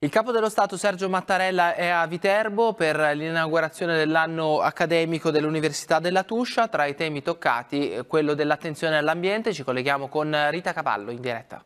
Il capo dello Stato Sergio Mattarella è a Viterbo per l'inaugurazione dell'anno accademico dell'Università della Tuscia. Tra i temi toccati, eh, quello dell'attenzione all'ambiente. Ci colleghiamo con eh, Rita Cavallo in diretta.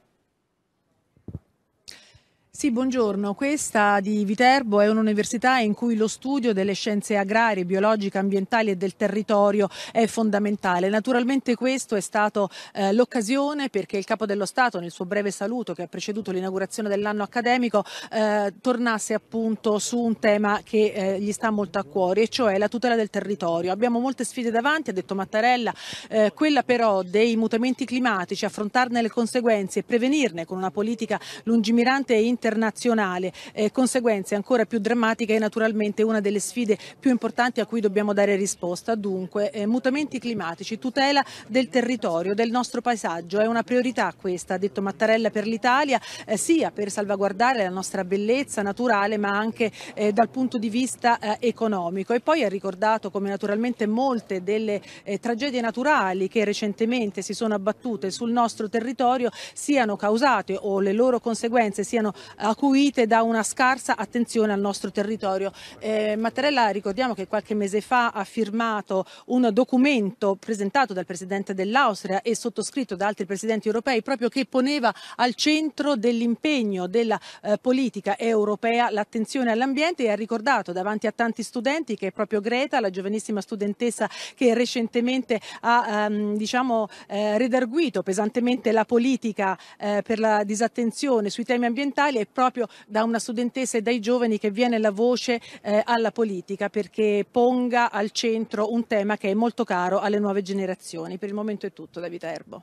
Sì, buongiorno. Questa di Viterbo è un'università in cui lo studio delle scienze agrarie, biologiche, ambientali e del territorio è fondamentale. Naturalmente questo è stato eh, l'occasione perché il Capo dello Stato nel suo breve saluto che ha preceduto l'inaugurazione dell'anno accademico eh, tornasse appunto su un tema che eh, gli sta molto a cuore e cioè la tutela del territorio. Abbiamo molte sfide davanti, ha detto Mattarella, eh, quella però dei mutamenti climatici, affrontarne le conseguenze e prevenirne con una politica lungimirante e internazionale internazionale. Eh, conseguenze ancora più drammatiche è naturalmente una delle sfide più importanti a cui dobbiamo dare risposta. Dunque, eh, mutamenti climatici, tutela del territorio, del nostro paesaggio, è una priorità questa, ha detto Mattarella per l'Italia, eh, sia per salvaguardare la nostra bellezza naturale ma anche eh, dal punto di vista eh, economico. E poi ha ricordato come naturalmente molte delle eh, tragedie naturali che recentemente si sono abbattute sul nostro territorio siano causate o le loro conseguenze siano acuite da una scarsa attenzione al nostro territorio. Eh, Mattarella ricordiamo che qualche mese fa ha firmato un documento presentato dal Presidente dell'Austria e sottoscritto da altri Presidenti europei proprio che poneva al centro dell'impegno della eh, politica europea l'attenzione all'ambiente e ha ricordato davanti a tanti studenti che è proprio Greta, la giovanissima studentessa che recentemente ha ehm, diciamo, eh, redarguito pesantemente la politica eh, per la disattenzione sui temi ambientali e proprio da una studentessa e dai giovani che viene la voce eh, alla politica perché ponga al centro un tema che è molto caro alle nuove generazioni. Per il momento è tutto, Davide Erbo.